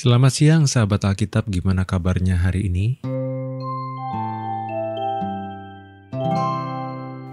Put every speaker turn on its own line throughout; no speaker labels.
Selamat siang sahabat Alkitab, gimana kabarnya hari ini?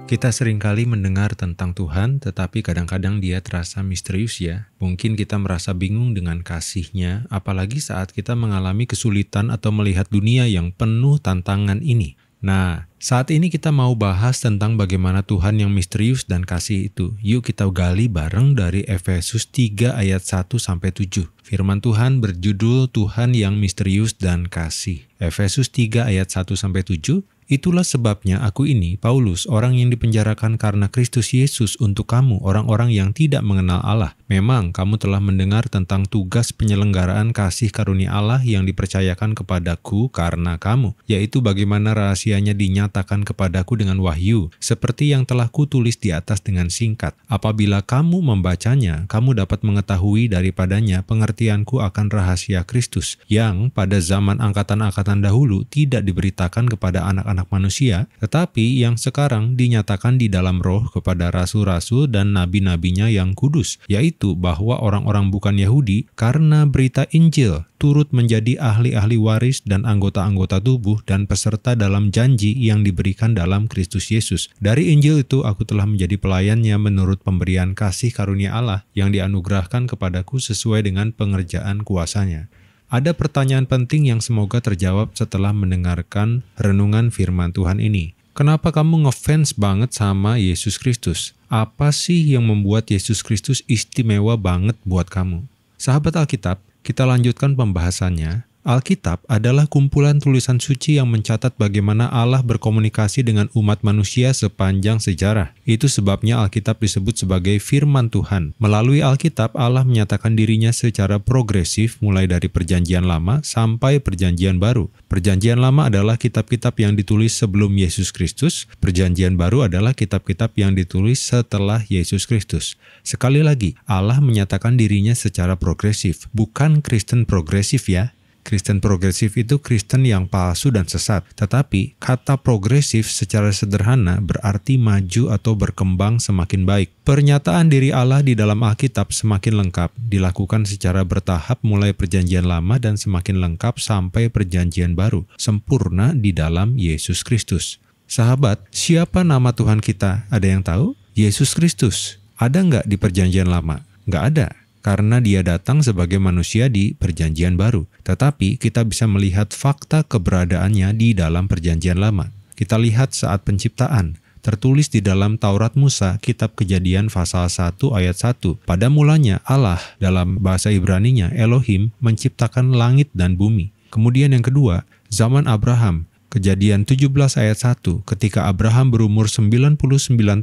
Kita seringkali mendengar tentang Tuhan, tetapi kadang-kadang dia terasa misterius ya. Mungkin kita merasa bingung dengan kasihnya, apalagi saat kita mengalami kesulitan atau melihat dunia yang penuh tantangan ini. Nah, saat ini kita mau bahas tentang bagaimana Tuhan yang misterius dan kasih itu. Yuk kita gali bareng dari Efesus 3 ayat 1 sampai 7. Firman Tuhan berjudul Tuhan yang misterius dan kasih. Efesus 3 ayat 1 sampai 7. Itulah sebabnya aku ini, Paulus, orang yang dipenjarakan karena Kristus Yesus untuk kamu, orang-orang yang tidak mengenal Allah, Memang kamu telah mendengar tentang tugas penyelenggaraan kasih karunia Allah yang dipercayakan kepadaku karena kamu, yaitu bagaimana rahasianya dinyatakan kepadaku dengan wahyu, seperti yang telah kutulis di atas dengan singkat. Apabila kamu membacanya, kamu dapat mengetahui daripadanya pengertianku akan rahasia Kristus, yang pada zaman angkatan-angkatan dahulu tidak diberitakan kepada anak-anak manusia, tetapi yang sekarang dinyatakan di dalam roh kepada rasul-rasul dan nabi-nabinya yang kudus, yaitu itu bahwa orang-orang bukan Yahudi karena berita Injil turut menjadi ahli-ahli waris dan anggota-anggota tubuh dan peserta dalam janji yang diberikan dalam Kristus Yesus. Dari Injil itu aku telah menjadi pelayannya menurut pemberian kasih karunia Allah yang dianugerahkan kepadaku sesuai dengan pengerjaan kuasanya. Ada pertanyaan penting yang semoga terjawab setelah mendengarkan renungan firman Tuhan ini. Kenapa kamu ngefans banget sama Yesus Kristus? Apa sih yang membuat Yesus Kristus istimewa banget buat kamu? Sahabat Alkitab, kita lanjutkan pembahasannya Alkitab adalah kumpulan tulisan suci yang mencatat bagaimana Allah berkomunikasi dengan umat manusia sepanjang sejarah. Itu sebabnya Alkitab disebut sebagai firman Tuhan. Melalui Alkitab, Allah menyatakan dirinya secara progresif mulai dari perjanjian lama sampai perjanjian baru. Perjanjian lama adalah kitab-kitab yang ditulis sebelum Yesus Kristus, perjanjian baru adalah kitab-kitab yang ditulis setelah Yesus Kristus. Sekali lagi, Allah menyatakan dirinya secara progresif, bukan Kristen progresif ya, Kristen progresif itu Kristen yang palsu dan sesat. Tetapi, kata progresif secara sederhana berarti maju atau berkembang semakin baik. Pernyataan diri Allah di dalam Alkitab semakin lengkap, dilakukan secara bertahap mulai perjanjian lama dan semakin lengkap sampai perjanjian baru, sempurna di dalam Yesus Kristus. Sahabat, siapa nama Tuhan kita? Ada yang tahu? Yesus Kristus. Ada nggak di perjanjian lama? Nggak ada karena dia datang sebagai manusia di Perjanjian Baru, tetapi kita bisa melihat fakta keberadaannya di dalam Perjanjian Lama. Kita lihat saat penciptaan, tertulis di dalam Taurat Musa kitab Kejadian pasal 1 ayat 1. Pada mulanya Allah dalam bahasa Ibraninya Elohim menciptakan langit dan bumi. Kemudian yang kedua, zaman Abraham. Kejadian 17 ayat 1, ketika Abraham berumur 99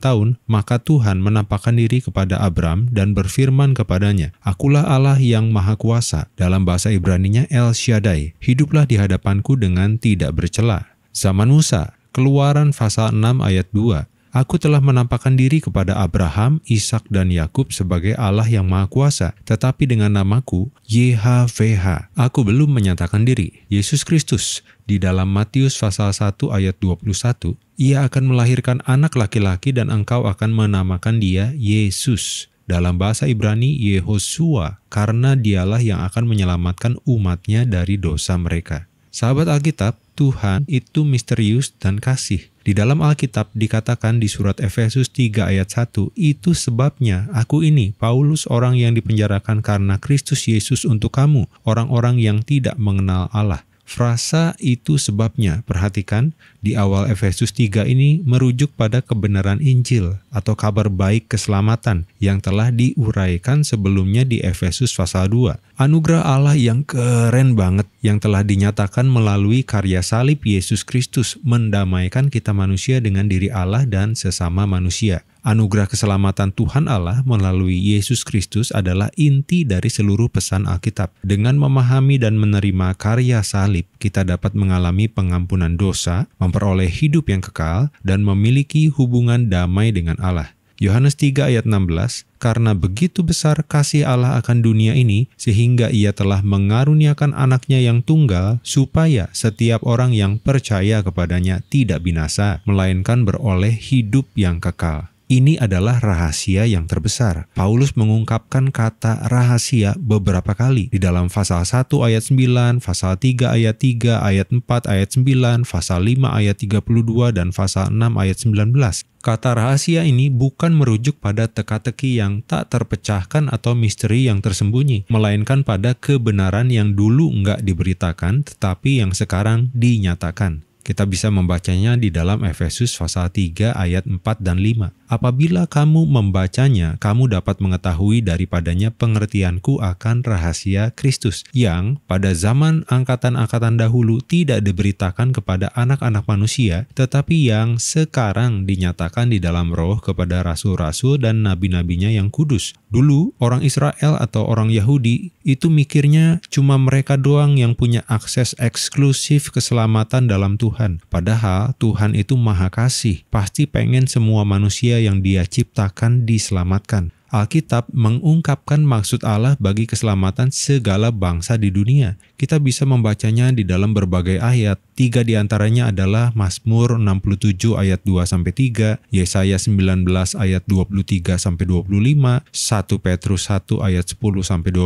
tahun, maka Tuhan menampakkan diri kepada Abraham dan berfirman kepadanya, Akulah Allah yang Maha Kuasa, dalam bahasa Ibraninya El Shaddai, hiduplah di hadapanku dengan tidak bercela. Zaman Musa, Keluaran pasal 6 ayat 2, Aku telah menampakkan diri kepada Abraham, Ishak, dan Yakub sebagai Allah yang Maha Kuasa, tetapi dengan namaku, YHVH. Aku belum menyatakan diri. Yesus Kristus, di dalam Matius pasal 1 ayat 21, ia akan melahirkan anak laki-laki dan engkau akan menamakan dia Yesus. Dalam bahasa Ibrani, Yehoshua, karena dialah yang akan menyelamatkan umatnya dari dosa mereka. Sahabat Alkitab, Tuhan itu misterius dan kasih. Di dalam Alkitab dikatakan di surat Efesus 3 ayat 1, itu sebabnya aku ini, Paulus orang yang dipenjarakan karena Kristus Yesus untuk kamu, orang-orang yang tidak mengenal Allah Frasa itu sebabnya, perhatikan, di awal Efesus 3 ini merujuk pada kebenaran Injil atau kabar baik keselamatan yang telah diuraikan sebelumnya di Efesus pasal 2. Anugerah Allah yang keren banget yang telah dinyatakan melalui karya salib Yesus Kristus mendamaikan kita manusia dengan diri Allah dan sesama manusia. Anugerah keselamatan Tuhan Allah melalui Yesus Kristus adalah inti dari seluruh pesan Alkitab. Dengan memahami dan menerima karya salib, kita dapat mengalami pengampunan dosa, memperoleh hidup yang kekal, dan memiliki hubungan damai dengan Allah. Yohanes 3 ayat 16, karena begitu besar kasih Allah akan dunia ini, sehingga ia telah mengaruniakan anaknya yang tunggal, supaya setiap orang yang percaya kepadanya tidak binasa, melainkan beroleh hidup yang kekal. Ini adalah rahasia yang terbesar. Paulus mengungkapkan kata rahasia beberapa kali di dalam pasal 1 ayat 9, pasal 3 ayat 3, ayat 4 ayat 9, pasal 5 ayat 32 dan pasal 6 ayat 19. Kata rahasia ini bukan merujuk pada teka-teki yang tak terpecahkan atau misteri yang tersembunyi, melainkan pada kebenaran yang dulu nggak diberitakan tetapi yang sekarang dinyatakan. Kita bisa membacanya di dalam Efesus pasal 3 ayat 4 dan 5. Apabila kamu membacanya, kamu dapat mengetahui daripadanya pengertianku akan rahasia Kristus yang pada zaman angkatan-angkatan dahulu tidak diberitakan kepada anak-anak manusia, tetapi yang sekarang dinyatakan di dalam roh kepada rasul-rasul dan nabi-nabinya yang kudus. Dulu orang Israel atau orang Yahudi itu mikirnya cuma mereka doang yang punya akses eksklusif keselamatan dalam Tuhan Tuhan. Padahal Tuhan itu maha kasih, pasti pengen semua manusia yang dia ciptakan diselamatkan. Alkitab mengungkapkan maksud Allah bagi keselamatan segala bangsa di dunia. Kita bisa membacanya di dalam berbagai ayat. Tiga diantaranya adalah Mazmur 67 ayat 2-3, Yesaya 19 ayat 23-25, 1 Petrus 1 ayat 10-12,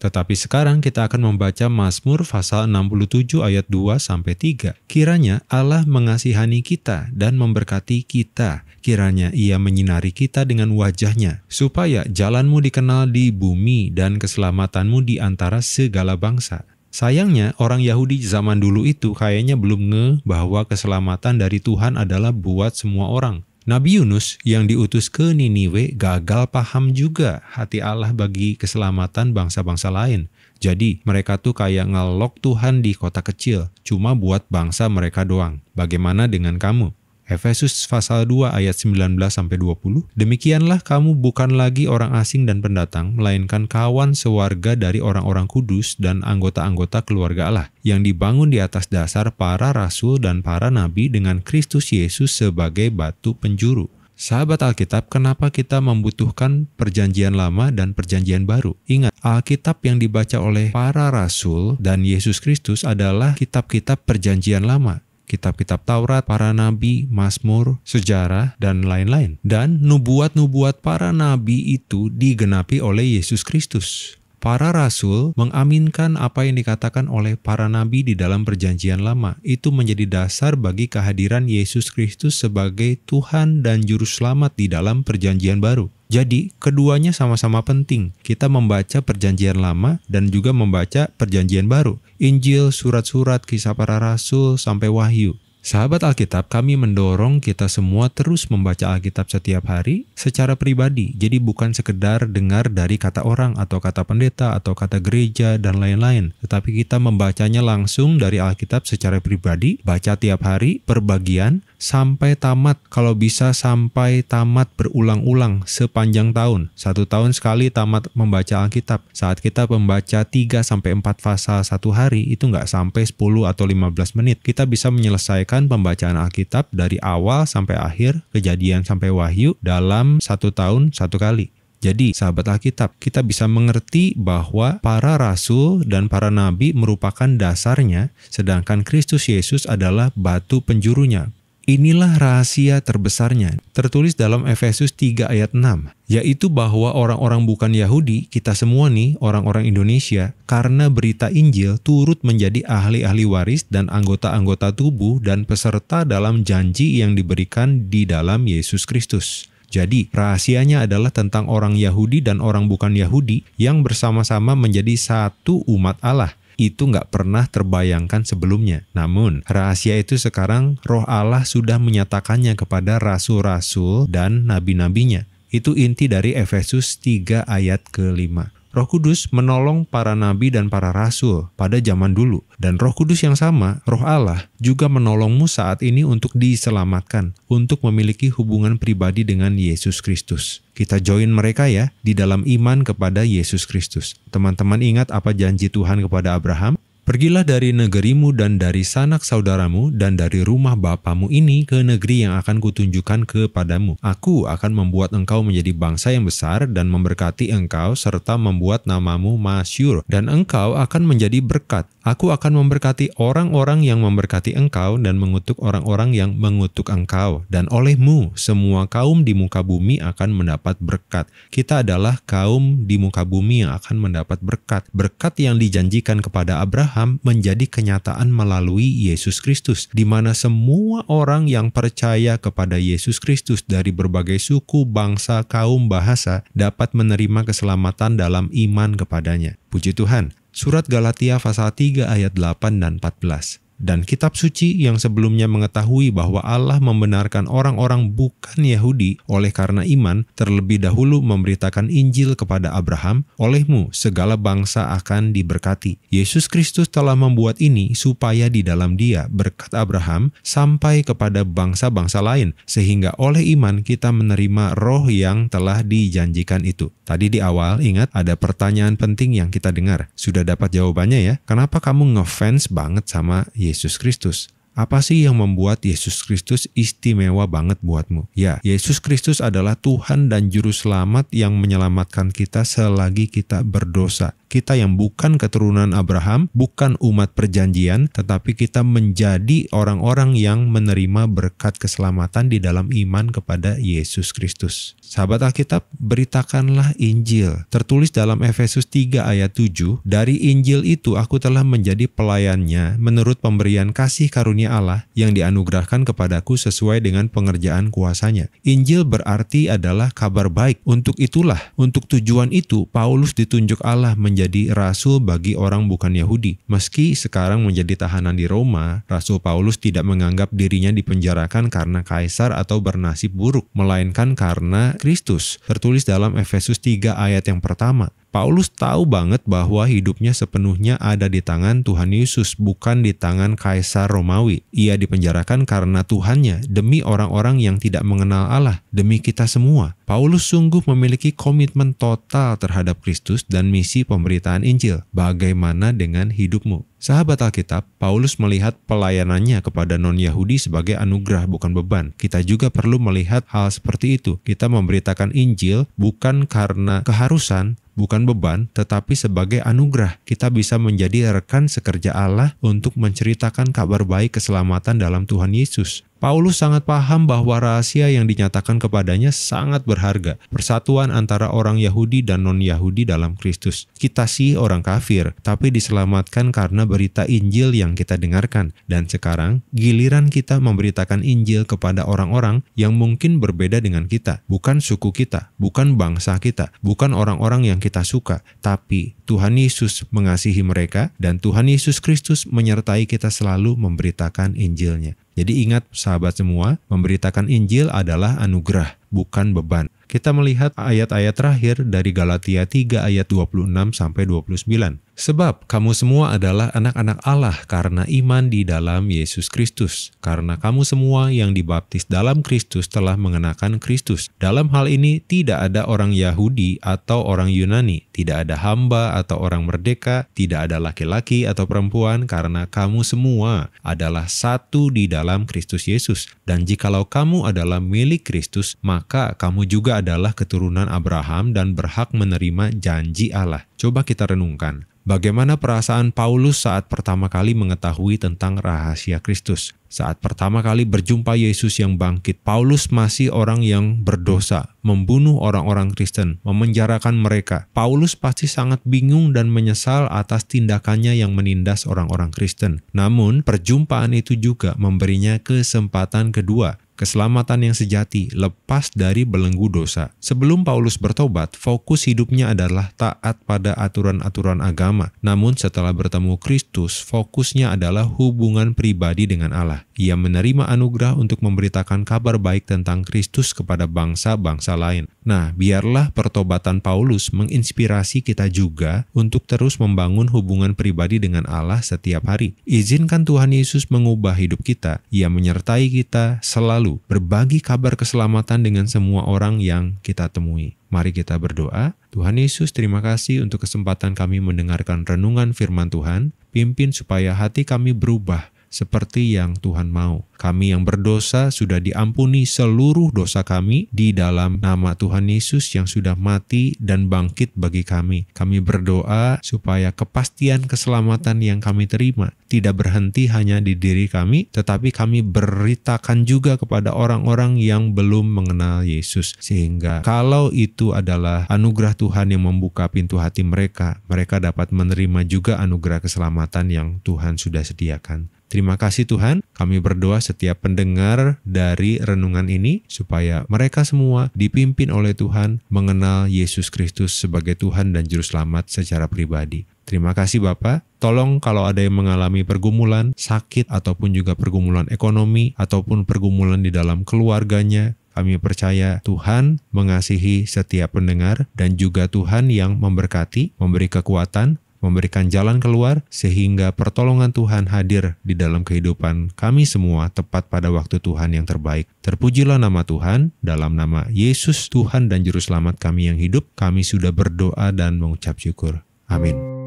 tetapi sekarang kita akan membaca Mazmur pasal 67 ayat 2 sampai 3. Kiranya Allah mengasihani kita dan memberkati kita. Kiranya ia menyinari kita dengan wajahnya, supaya jalanmu dikenal di bumi dan keselamatanmu di antara segala bangsa. Sayangnya, orang Yahudi zaman dulu itu kayaknya belum nge bahwa keselamatan dari Tuhan adalah buat semua orang. Nabi Yunus yang diutus ke Niniwe gagal paham juga hati Allah bagi keselamatan bangsa-bangsa lain. Jadi mereka tuh kayak ngelok Tuhan di kota kecil, cuma buat bangsa mereka doang. Bagaimana dengan kamu? Efesus pasal 2 ayat 19 sampai 20. Demikianlah kamu bukan lagi orang asing dan pendatang, melainkan kawan sewarga dari orang-orang kudus dan anggota-anggota keluarga Allah yang dibangun di atas dasar para rasul dan para nabi dengan Kristus Yesus sebagai batu penjuru. Sahabat Alkitab, kenapa kita membutuhkan perjanjian lama dan perjanjian baru? Ingat, Alkitab yang dibaca oleh para rasul dan Yesus Kristus adalah kitab-kitab perjanjian lama kitab-kitab Taurat, para nabi, Mazmur, sejarah, dan lain-lain. Dan nubuat-nubuat para nabi itu digenapi oleh Yesus Kristus. Para rasul mengaminkan apa yang dikatakan oleh para nabi di dalam Perjanjian Lama. Itu menjadi dasar bagi kehadiran Yesus Kristus sebagai Tuhan dan Juru Selamat di dalam Perjanjian Baru. Jadi, keduanya sama-sama penting. Kita membaca Perjanjian Lama dan juga membaca Perjanjian Baru, Injil, surat-surat, kisah para rasul, sampai Wahyu. Sahabat Alkitab, kami mendorong kita semua terus membaca Alkitab setiap hari secara pribadi. Jadi bukan sekedar dengar dari kata orang atau kata pendeta atau kata gereja dan lain-lain. Tetapi kita membacanya langsung dari Alkitab secara pribadi, baca tiap hari, perbagian sampai tamat kalau bisa sampai tamat berulang-ulang sepanjang tahun. Satu tahun sekali tamat membaca Alkitab. Saat kita membaca 3 sampai 4 fasa satu hari itu nggak sampai 10 atau 15 menit. Kita bisa menyelesaikan pembacaan Alkitab dari awal sampai akhir, kejadian sampai wahyu dalam satu tahun satu kali. Jadi, sahabat Alkitab, kita bisa mengerti bahwa para rasul dan para nabi merupakan dasarnya, sedangkan Kristus Yesus adalah batu penjurunya, Inilah rahasia terbesarnya, tertulis dalam Efesus 3 ayat 6, yaitu bahwa orang-orang bukan Yahudi, kita semua nih, orang-orang Indonesia, karena berita Injil turut menjadi ahli-ahli waris dan anggota-anggota tubuh dan peserta dalam janji yang diberikan di dalam Yesus Kristus. Jadi, rahasianya adalah tentang orang Yahudi dan orang bukan Yahudi yang bersama-sama menjadi satu umat Allah itu nggak pernah terbayangkan sebelumnya. Namun, rahasia itu sekarang roh Allah sudah menyatakannya kepada rasul-rasul dan nabi-nabinya. Itu inti dari Efesus 3 ayat kelima. Roh Kudus menolong para nabi dan para rasul pada zaman dulu, dan Roh Kudus yang sama, Roh Allah, juga menolongmu saat ini untuk diselamatkan, untuk memiliki hubungan pribadi dengan Yesus Kristus. Kita join mereka ya di dalam iman kepada Yesus Kristus. Teman-teman, ingat apa janji Tuhan kepada Abraham? Pergilah dari negerimu dan dari sanak saudaramu dan dari rumah bapamu ini ke negeri yang akan kutunjukkan kepadamu. Aku akan membuat engkau menjadi bangsa yang besar dan memberkati engkau serta membuat namamu masyur dan engkau akan menjadi berkat. Aku akan memberkati orang-orang yang memberkati engkau dan mengutuk orang-orang yang mengutuk engkau. Dan olehmu semua kaum di muka bumi akan mendapat berkat. Kita adalah kaum di muka bumi yang akan mendapat berkat. Berkat yang dijanjikan kepada Abraham Abraham menjadi kenyataan melalui Yesus Kristus, di mana semua orang yang percaya kepada Yesus Kristus dari berbagai suku, bangsa, kaum, bahasa dapat menerima keselamatan dalam iman kepadanya. Puji Tuhan, Surat Galatia pasal 3 ayat 8 dan 14 dan kitab suci yang sebelumnya mengetahui bahwa Allah membenarkan orang-orang bukan Yahudi oleh karena iman terlebih dahulu memberitakan Injil kepada Abraham, olehmu segala bangsa akan diberkati. Yesus Kristus telah membuat ini supaya di dalam dia berkat Abraham sampai kepada bangsa-bangsa lain, sehingga oleh iman kita menerima roh yang telah dijanjikan itu. Tadi di awal, ingat ada pertanyaan penting yang kita dengar. Sudah dapat jawabannya ya, kenapa kamu ngefans banget sama Yesus Kristus? Apa sih yang membuat Yesus Kristus istimewa banget buatmu? Ya, Yesus Kristus adalah Tuhan dan Juru Selamat yang menyelamatkan kita selagi kita berdosa. Kita yang bukan keturunan Abraham, bukan umat perjanjian, tetapi kita menjadi orang-orang yang menerima berkat keselamatan di dalam iman kepada Yesus Kristus. Sahabat Alkitab, beritakanlah Injil. Tertulis dalam Efesus 3 ayat 7, dari Injil itu aku telah menjadi pelayannya menurut pemberian kasih karunia Allah yang dianugerahkan kepadaku sesuai dengan pengerjaan kuasanya. Injil berarti adalah kabar baik. Untuk itulah, untuk tujuan itu, Paulus ditunjuk Allah menjadi rasul bagi orang bukan Yahudi. Meski sekarang menjadi tahanan di Roma, Rasul Paulus tidak menganggap dirinya dipenjarakan karena kaisar atau bernasib buruk, melainkan karena Kristus. Tertulis dalam Efesus 3 ayat yang pertama, Paulus tahu banget bahwa hidupnya sepenuhnya ada di tangan Tuhan Yesus, bukan di tangan Kaisar Romawi. Ia dipenjarakan karena Tuhannya, demi orang-orang yang tidak mengenal Allah, demi kita semua. Paulus sungguh memiliki komitmen total terhadap Kristus dan misi pemberitaan Injil. Bagaimana dengan hidupmu? Sahabat Alkitab, Paulus melihat pelayanannya kepada non-Yahudi sebagai anugerah bukan beban. Kita juga perlu melihat hal seperti itu. Kita memberitakan Injil bukan karena keharusan, bukan beban, tetapi sebagai anugerah kita bisa menjadi rekan sekerja Allah untuk menceritakan kabar baik keselamatan dalam Tuhan Yesus. Paulus sangat paham bahwa rahasia yang dinyatakan kepadanya sangat berharga, persatuan antara orang Yahudi dan non-Yahudi dalam Kristus. Kita sih orang kafir, tapi diselamatkan karena berita Injil yang kita dengarkan. Dan sekarang, giliran kita memberitakan Injil kepada orang-orang yang mungkin berbeda dengan kita, bukan suku kita, bukan bangsa kita, bukan orang-orang yang kita suka, tapi Tuhan Yesus mengasihi mereka dan Tuhan Yesus Kristus menyertai kita selalu memberitakan Injilnya. Jadi ingat sahabat semua, memberitakan Injil adalah anugerah bukan beban. Kita melihat ayat-ayat terakhir dari Galatia 3 ayat 26 sampai 29. Sebab kamu semua adalah anak-anak Allah karena iman di dalam Yesus Kristus. Karena kamu semua yang dibaptis dalam Kristus telah mengenakan Kristus. Dalam hal ini tidak ada orang Yahudi atau orang Yunani, tidak ada hamba atau orang merdeka, tidak ada laki-laki atau perempuan karena kamu semua adalah satu di dalam Kristus Yesus. Dan jikalau kamu adalah milik Kristus, maka maka kamu juga adalah keturunan Abraham dan berhak menerima janji Allah. Coba kita renungkan. Bagaimana perasaan Paulus saat pertama kali mengetahui tentang rahasia Kristus? Saat pertama kali berjumpa Yesus yang bangkit, Paulus masih orang yang berdosa, membunuh orang-orang Kristen, memenjarakan mereka. Paulus pasti sangat bingung dan menyesal atas tindakannya yang menindas orang-orang Kristen. Namun, perjumpaan itu juga memberinya kesempatan kedua keselamatan yang sejati, lepas dari belenggu dosa. Sebelum Paulus bertobat, fokus hidupnya adalah taat pada aturan-aturan agama. Namun setelah bertemu Kristus, fokusnya adalah hubungan pribadi dengan Allah. Ia menerima anugerah untuk memberitakan kabar baik tentang Kristus kepada bangsa-bangsa lain. Nah, biarlah pertobatan Paulus menginspirasi kita juga untuk terus membangun hubungan pribadi dengan Allah setiap hari. Izinkan Tuhan Yesus mengubah hidup kita. Ia menyertai kita selalu selalu berbagi kabar keselamatan dengan semua orang yang kita temui. Mari kita berdoa. Tuhan Yesus, terima kasih untuk kesempatan kami mendengarkan renungan firman Tuhan. Pimpin supaya hati kami berubah seperti yang Tuhan mau. Kami yang berdosa sudah diampuni seluruh dosa kami di dalam nama Tuhan Yesus yang sudah mati dan bangkit bagi kami. Kami berdoa supaya kepastian keselamatan yang kami terima tidak berhenti hanya di diri kami, tetapi kami beritakan juga kepada orang-orang yang belum mengenal Yesus. Sehingga kalau itu adalah anugerah Tuhan yang membuka pintu hati mereka, mereka dapat menerima juga anugerah keselamatan yang Tuhan sudah sediakan. Terima kasih Tuhan, kami berdoa setiap pendengar dari renungan ini supaya mereka semua dipimpin oleh Tuhan mengenal Yesus Kristus sebagai Tuhan dan Juru Selamat secara pribadi. Terima kasih Bapak. Tolong kalau ada yang mengalami pergumulan, sakit ataupun juga pergumulan ekonomi ataupun pergumulan di dalam keluarganya, kami percaya Tuhan mengasihi setiap pendengar dan juga Tuhan yang memberkati, memberi kekuatan, memberikan jalan keluar sehingga pertolongan Tuhan hadir di dalam kehidupan kami semua tepat pada waktu Tuhan yang terbaik. Terpujilah nama Tuhan, dalam nama Yesus Tuhan dan Juru Selamat kami yang hidup, kami sudah berdoa dan mengucap syukur. Amin.